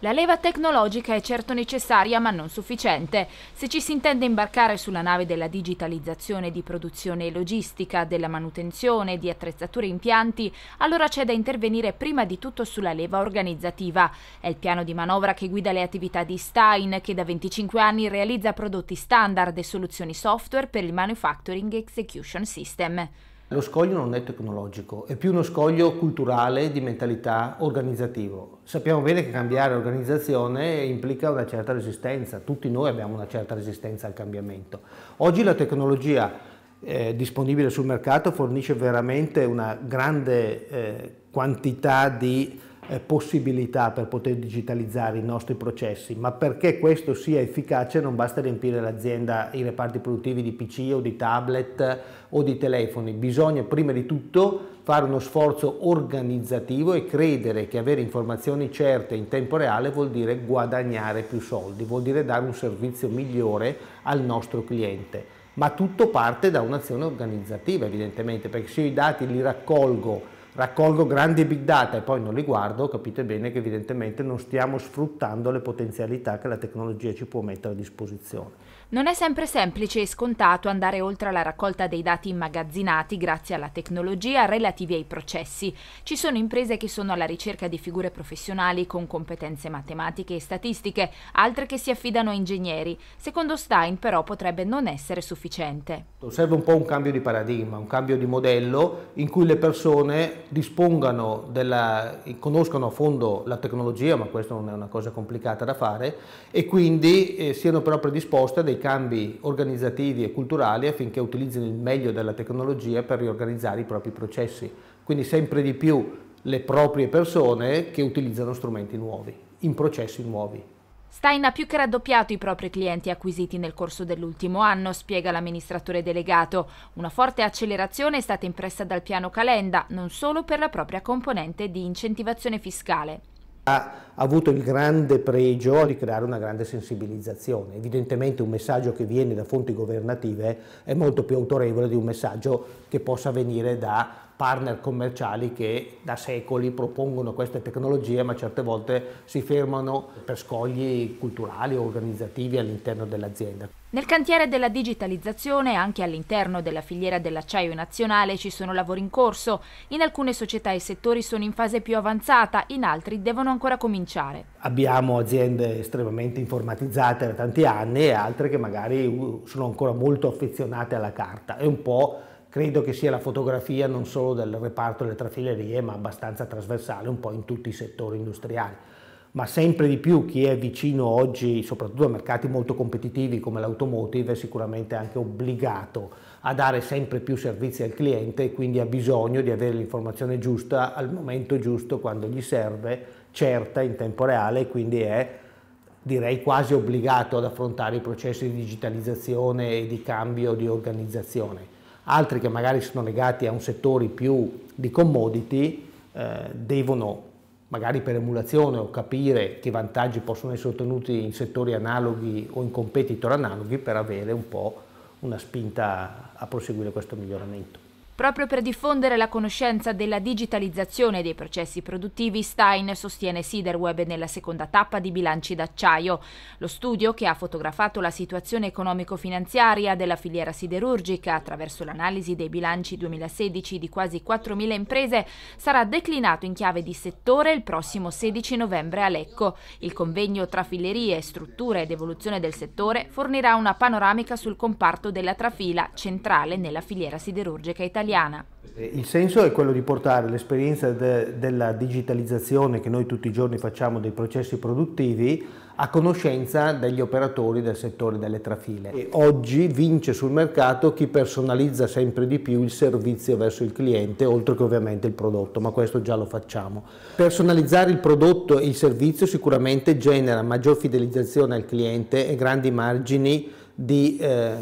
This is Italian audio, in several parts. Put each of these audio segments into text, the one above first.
La leva tecnologica è certo necessaria ma non sufficiente. Se ci si intende imbarcare sulla nave della digitalizzazione di produzione e logistica, della manutenzione, di attrezzature e impianti, allora c'è da intervenire prima di tutto sulla leva organizzativa. È il piano di manovra che guida le attività di Stein, che da 25 anni realizza prodotti standard e soluzioni software per il Manufacturing Execution System. Lo scoglio non è tecnologico, è più uno scoglio culturale di mentalità organizzativo. Sappiamo bene che cambiare organizzazione implica una certa resistenza, tutti noi abbiamo una certa resistenza al cambiamento. Oggi la tecnologia eh, disponibile sul mercato fornisce veramente una grande eh, quantità di eh, possibilità per poter digitalizzare i nostri processi, ma perché questo sia efficace non basta riempire l'azienda, i reparti produttivi di PC o di tablet o di telefoni, bisogna prima di tutto fare uno sforzo organizzativo e credere che avere informazioni certe in tempo reale vuol dire guadagnare più soldi, vuol dire dare un servizio migliore al nostro cliente. Ma tutto parte da un'azione organizzativa evidentemente, perché se io i dati li raccolgo raccolgo grandi big data e poi non li guardo, capite bene che evidentemente non stiamo sfruttando le potenzialità che la tecnologia ci può mettere a disposizione. Non è sempre semplice e scontato andare oltre alla raccolta dei dati immagazzinati grazie alla tecnologia relativi ai processi. Ci sono imprese che sono alla ricerca di figure professionali con competenze matematiche e statistiche, altre che si affidano a ingegneri. Secondo Stein però potrebbe non essere sufficiente. Serve un po' un cambio di paradigma, un cambio di modello in cui le persone dispongano, della, conoscano a fondo la tecnologia, ma questa non è una cosa complicata da fare, e quindi eh, siano però predisposte a dei cambi organizzativi e culturali affinché utilizzino il meglio della tecnologia per riorganizzare i propri processi. Quindi sempre di più le proprie persone che utilizzano strumenti nuovi, in processi nuovi. Stein ha più che raddoppiato i propri clienti acquisiti nel corso dell'ultimo anno, spiega l'amministratore delegato. Una forte accelerazione è stata impressa dal piano Calenda, non solo per la propria componente di incentivazione fiscale. Ha avuto il grande pregio di creare una grande sensibilizzazione. Evidentemente un messaggio che viene da fonti governative è molto più autorevole di un messaggio che possa venire da partner commerciali che da secoli propongono queste tecnologie ma certe volte si fermano per scogli culturali o organizzativi all'interno dell'azienda. Nel cantiere della digitalizzazione, anche all'interno della filiera dell'acciaio nazionale, ci sono lavori in corso. In alcune società e settori sono in fase più avanzata, in altri devono ancora cominciare. Abbiamo aziende estremamente informatizzate da tanti anni e altre che magari uh, sono ancora molto affezionate alla carta. È un po' credo che sia la fotografia non solo del reparto delle trafilerie, ma abbastanza trasversale un po' in tutti i settori industriali. Ma sempre di più chi è vicino oggi, soprattutto a mercati molto competitivi come l'automotive, è sicuramente anche obbligato a dare sempre più servizi al cliente e quindi ha bisogno di avere l'informazione giusta al momento giusto, quando gli serve, certa, in tempo reale, e quindi è direi quasi obbligato ad affrontare i processi di digitalizzazione e di cambio di organizzazione altri che magari sono legati a un settore più di commodity eh, devono magari per emulazione o capire che vantaggi possono essere ottenuti in settori analoghi o in competitor analoghi per avere un po' una spinta a proseguire questo miglioramento. Proprio per diffondere la conoscenza della digitalizzazione dei processi produttivi, Stein sostiene Siderweb nella seconda tappa di Bilanci d'acciaio. Lo studio, che ha fotografato la situazione economico-finanziaria della filiera siderurgica attraverso l'analisi dei bilanci 2016 di quasi 4.000 imprese, sarà declinato in chiave di settore il prossimo 16 novembre a Lecco. Il convegno tra filerie, strutture ed evoluzione del settore fornirà una panoramica sul comparto della trafila centrale nella filiera siderurgica italiana italiana. Il senso è quello di portare l'esperienza de, della digitalizzazione che noi tutti i giorni facciamo dei processi produttivi a conoscenza degli operatori del settore delle trafile. E oggi vince sul mercato chi personalizza sempre di più il servizio verso il cliente, oltre che ovviamente il prodotto, ma questo già lo facciamo. Personalizzare il prodotto e il servizio sicuramente genera maggior fidelizzazione al cliente e grandi margini di... Eh,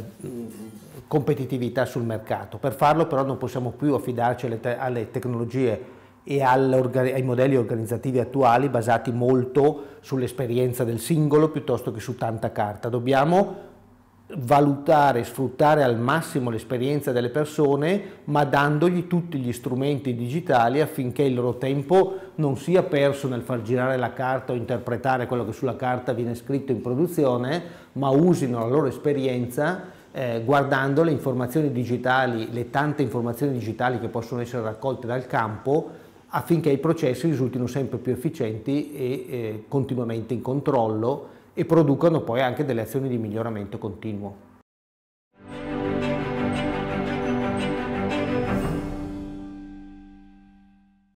competitività sul mercato. Per farlo però non possiamo più affidarci alle, te alle tecnologie e ai modelli organizzativi attuali basati molto sull'esperienza del singolo piuttosto che su tanta carta. Dobbiamo valutare sfruttare al massimo l'esperienza delle persone, ma dandogli tutti gli strumenti digitali affinché il loro tempo non sia perso nel far girare la carta o interpretare quello che sulla carta viene scritto in produzione, ma usino la loro esperienza eh, guardando le informazioni digitali, le tante informazioni digitali che possono essere raccolte dal campo affinché i processi risultino sempre più efficienti e eh, continuamente in controllo e producano poi anche delle azioni di miglioramento continuo.